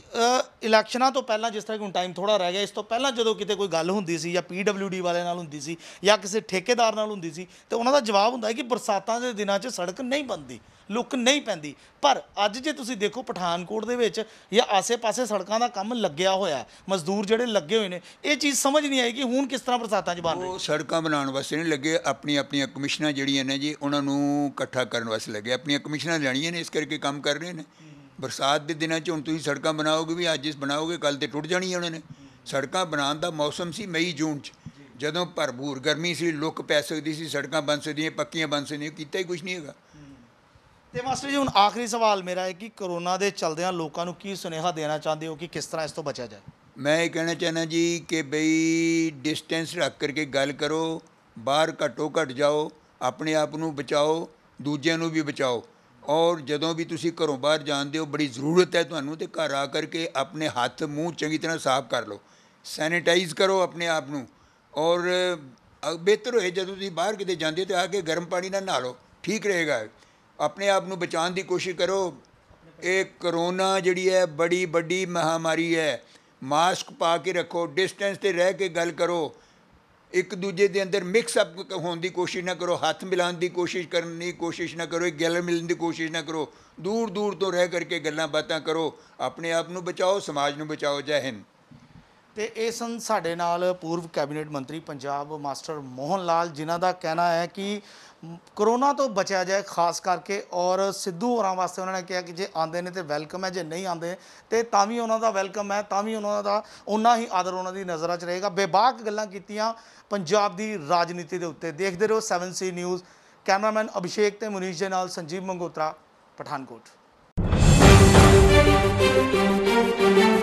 ਇਲੈਕਸ਼ਨਾਂ ਤੋਂ ਪਹਿਲਾਂ ਜਿਸ ਤਰ੍ਹਾਂ ਕਿ ਹੁਣ ਟਾਈਮ ਥੋੜਾ ਰਹਿ ਗਿਆ ਇਸ ਤੋਂ ਪਹਿਲਾਂ ਜਦੋਂ ਕਿਤੇ ਕੋਈ ਗੱਲ ਹੁੰਦੀ ਸੀ ਜਾਂ ਪੀਡਬਲਯੂਡੀ ਵਾਲੇ ਨਾਲ ਹੁੰਦੀ ਸੀ ਜਾਂ ਕਿਸੇ ਠੇਕੇਦਾਰ ਨਾਲ ਹੁੰਦੀ ਸੀ ਤੇ ਉਹਨਾਂ ਦਾ ਜਵਾਬ ਹੁੰਦਾ ਹੈ ਕਿ ਬਰਸਾਤਾਂ ਦੇ ਦਿਨਾਂ 'ਚ ਸੜਕ ਨਹੀਂ ਬਣਦੀ ਲੁੱਕ ਨਹੀਂ ਪੈਂਦੀ ਪਰ ਅੱਜ ਜੇ ਤੁਸੀਂ ਦੇਖੋ ਪਠਾਨਕੋਟ ਦੇ ਵਿੱਚ ਜਾਂ ਆਸੇ-ਪਾਸੇ ਸੜਕਾਂ ਦਾ ਕੰਮ ਲੱਗਿਆ ਹੋਇਆ ਮਜ਼ਦੂਰ ਜਿਹੜੇ ਲੱਗੇ ਹੋਏ ਨੇ ਇਹ ਚੀਜ਼ ਸਮਝ ਨਹੀਂ ਆਈ ਕਿ ਹੁਣ ਕਿਸ ਤਰ੍ਹਾਂ ਬਰਸਾਤਾਂ 'ਚ ਬਣ ਰਹੀ ਉਹ ਸੜਕਾਂ ਬਣਾਉਣ ਵਾਸਤੇ ਨਹੀਂ ਲੱਗੇ ਆਪਣੀ ਆਪਣੀਆਂ ਕਮਿਸ਼ਨਾਂ ਜਿਹੜੀਆਂ ਨੇ ਜੀ ਉਹਨਾਂ ਨੂੰ ਇਕੱਠਾ ਕਰਨ ਵਾਸਤੇ ਲੱਗੇ ਆਪਣੀਆਂ ਕਮਿਸ਼ਨਾਂ ਲੈਣੀਆਂ ਨੇ ਇਸ ਕਰਕੇ ਕੰਮ ਕਰ ਰਹੇ ਨੇ ਬਰਸਾਤ ਦੇ ਦਿਨਾਂ 'ਚ ਹੁਣ ਤੁਸੀਂ ਸੜਕਾਂ ਬਣਾਓਗੇ ਵੀ ਅੱਜ ਇਸ ਬਣਾਓਗੇ ਕੱਲ ਤੇ ਟੁੱਟ ਜਾਣੀਆਂ ਉਹਨਾਂ ਨੇ ਸੜਕਾਂ ਬਣਾਉਣ ਦਾ ਮੌਸਮ ਸੀ ਮਈ ਜੂਨ 'ਚ ਜਦੋਂ ਭਰਪੂਰ ਗਰਮੀ ਸੀ ਲੁੱਕ ਪੈ ਸਕਦੀ ਸੀ ਸੜਕਾਂ ਬਣ ਸਕਦੀਆਂ ਪੱਕੀਆਂ ਬਣ ਸਕਦੀਆਂ ਕੀਤਾ ਹੀ ਕੁਝ ਨਹੀਂ ਹੈਗਾ ਤੇ ਮਾਸਟਰ ਜੀ ਹੁਣ ਆਖਰੀ ਸਵਾਲ ਮੇਰਾ ਹੈ ਕਿ ਕਰੋਨਾ ਦੇ ਚਲਦਿਆਂ ਲੋਕਾਂ ਨੂੰ ਕੀ ਸੁਨੇਹਾ ਦੇਣਾ ਚਾਹੁੰਦੇ ਹੋ ਕਿ ਕਿਸ ਤਰ੍ਹਾਂ ਇਸ ਤੋਂ ਬਚਿਆ ਜਾਏ ਮੈਂ ਇਹ ਕਹਿਣਾ ਚਾਹੁੰਦਾ ਜੀ ਕਿ ਬਈ ਡਿਸਟੈਂਸ ਰੱਖ ਕਰਕੇ ਗੱਲ ਕਰੋ ਬਾਹਰ ਘੱਟੋ ਘੱਟ ਜਾਓ ਆਪਣੇ ਆਪ ਨੂੰ ਬਚਾਓ ਦੂਜਿਆਂ ਨੂੰ ਵੀ ਬਚਾਓ ਔਰ ਜਦੋਂ ਵੀ ਤੁਸੀਂ ਘਰੋਂ ਬਾਹਰ ਜਾਂਦੇ ਹੋ ਬੜੀ ਜ਼ਰੂਰਤ ਹੈ ਤੁਹਾਨੂੰ ਤੇ ਘਰ ਆ ਕਰਕੇ ਆਪਣੇ ਹੱਥ ਮੂੰਹ ਚੰਗੀ ਤਰ੍ਹਾਂ ਸਾਫ਼ ਕਰ ਲਓ ਸੈਨੀਟਾਈਜ਼ ਕਰੋ ਆਪਣੇ ਆਪ ਨੂੰ ਔਰ ਬਿਹਤਰ ਹੋਏ ਜਦੋਂ ਤੁਸੀਂ ਬਾਹਰ ਕਿਤੇ ਜਾਂਦੇ ਹੋ ਤੇ ਆ ਕੇ ਗਰਮ ਪਾਣੀ ਨਾਲ ਨਹਾ ਲਓ ਠੀਕ ਰਹੇਗਾ ਆਪਣੇ ਆਪ ਨੂੰ ਬਚਾਉਣ ਦੀ ਕੋਸ਼ਿਸ਼ ਕਰੋ ਇਹ ਕਰੋਨਾ ਜਿਹੜੀ ਹੈ ਬੜੀ ਵੱਡੀ ਮਹਾਮਾਰੀ ਹੈ ਮਾਸਕ ਪਾ ਕੇ ਰੱਖੋ ਡਿਸਟੈਂਸ ਤੇ ਰਹਿ ਕੇ ਗੱਲ ਕਰੋ ਇੱਕ ਦੂਜੇ ਦੇ ਅੰਦਰ ਮਿਕਸ ਅਪ ਹੋਣ ਦੀ ਕੋਸ਼ਿਸ਼ ਨਾ ਕਰੋ ਹੱਥ ਮਿਲਾਉਣ ਦੀ ਕੋਸ਼ਿਸ਼ ਕਰਨ ਦੀ ਕੋਸ਼ਿਸ਼ ਨਾ ਕਰੋ ਗੱਲ ਮਿਲਣ ਦੀ ਕੋਸ਼ਿਸ਼ ਨਾ ਕਰੋ ਦੂਰ ਦੂਰ ਤੋਂ ਰਹਿ ਕਰਕੇ ਗੱਲਾਂ ਬਾਤਾਂ ਕਰੋ ਆਪਣੇ ਆਪ ਨੂੰ ਬਚਾਓ ਸਮਾਜ ਨੂੰ ਬਚਾਓ ਜੈ ਹਿੰਦ ਤੇ ਇਹ ਸੰ ਸਾਡੇ ਨਾਲ ਪੂਰਵ ਕੈਬਨਿਟ ਮੰਤਰੀ ਪੰਜਾਬ ਮਾਸਟਰ ਮੋਹਨ ਲਾਲ ਜਿਨ੍ਹਾਂ ਦਾ ਕਹਿਣਾ ਹੈ ਕਿ ਕਰੋਨਾ ਤੋਂ ਬਚਿਆ ਜਾਏ ਖਾਸ ਕਰਕੇ ਔਰ ਸਿੱਧੂ ਹੋਰਾਂ ਵਾਸਤੇ ਉਹਨਾਂ ਨੇ ਕਿਹਾ ਕਿ ਜੇ ਆਉਂਦੇ ਨੇ ਤੇ ਵੈਲਕਮ ਹੈ ਜੇ ਨਹੀਂ ਆਉਂਦੇ ਤੇ ਤਾਂ ਵੀ ਉਹਨਾਂ ਦਾ ਵੈਲਕਮ ਹੈ ਤਾਂ ਵੀ ਉਹਨਾਂ ਦਾ ਉਹਨਾਂ ਹੀ ਆਦਰ ਉਹਨਾਂ ਦੀ ਨਜ਼ਰਾਂ 'ਚ ਰਹੇਗਾ ਬੇਬਾਕ ਗੱਲਾਂ ਕੀਤੀਆਂ ਪੰਜਾਬ ਦੀ ਰਾਜਨੀਤੀ ਦੇ ਉੱਤੇ ਦੇਖਦੇ ਰਹੋ 7C ਨਿਊਜ਼ ਕੈਮਰਾਮੈਨ ਅਭਿਸ਼ੇਕ ਤੇ ਮਨੀਸ਼ ਦੇ ਨਾਲ ਸੰਜੀਵ ਮੰਗੋਤਰਾ ਪਠਾਨਕੋਟ